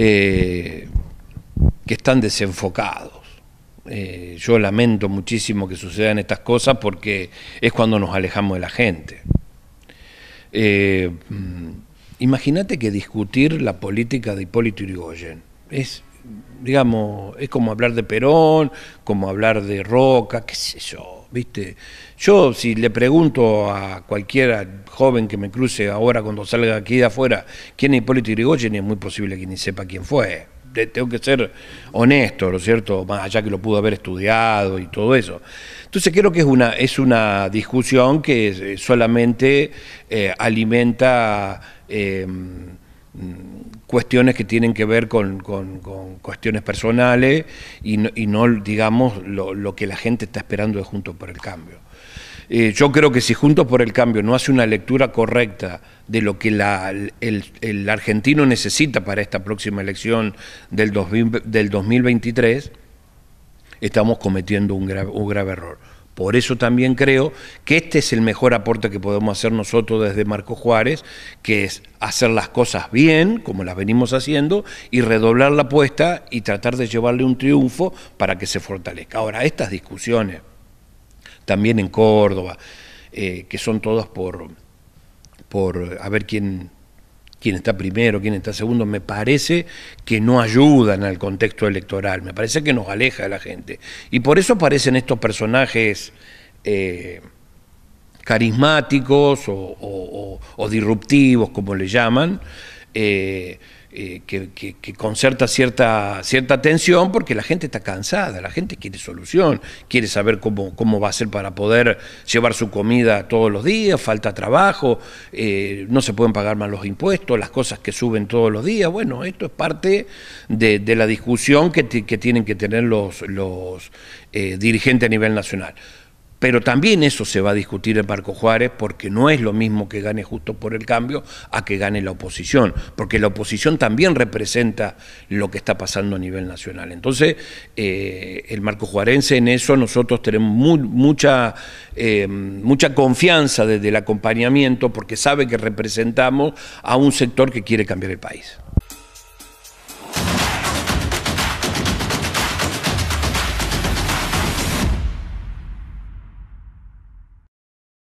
Eh, que están desenfocados. Eh, yo lamento muchísimo que sucedan estas cosas porque es cuando nos alejamos de la gente. Eh, mm, imagínate que discutir la política de Hipólito Yrigoyen es digamos, es como hablar de Perón, como hablar de Roca, qué sé yo, ¿viste? Yo si le pregunto a cualquier joven que me cruce ahora cuando salga aquí de afuera, quién es Hipólito Yrigoyen, es muy posible que ni sepa quién fue. Tengo que ser honesto, ¿no es cierto? Más allá que lo pudo haber estudiado y todo eso. Entonces creo que es una, es una discusión que eh, solamente eh, alimenta... Eh, Mm, cuestiones que tienen que ver con, cuestiones personales y no, digamos, lo, que la gente está esperando de Juntos por el Cambio. Eh, yo creo que si Juntos por el Cambio no hace una lectura correcta de lo que el, argentino necesita para esta próxima elección del, del 2023, estamos cometiendo un un grave error. Por eso también creo que este es el mejor aporte que podemos hacer nosotros desde Marco Juárez, que es hacer las cosas bien, como las venimos haciendo, y redoblar la apuesta y tratar de llevarle un triunfo para que se fortalezca. Ahora, estas discusiones, también en Córdoba, eh, que son todas por, por a ver quién quién está primero, quién está segundo, me parece que no ayudan al contexto electoral, me parece que nos aleja de la gente. Y por eso parecen estos personajes eh, carismáticos o disruptivos, como le llaman, eh, eh, que, concerta cierta, cierta tensión porque la gente está cansada, la gente quiere solución, quiere saber cómo, cómo va a ser para poder llevar su comida todos los días, falta trabajo, eh, no se pueden pagar más los impuestos, las cosas que suben todos los días. Bueno, esto es parte de, la discusión que, tienen que tener los, los dirigentes a nivel nacional. Pero también eso se va a discutir en Marco Juárez porque no es lo mismo que gane justo por el cambio a que gane la oposición, porque la oposición también representa lo que está pasando a nivel nacional. Entonces, eh, el Marco Juarense en eso nosotros tenemos mucha, eh, mucha confianza desde el acompañamiento porque sabe que representamos a un sector que quiere cambiar el país.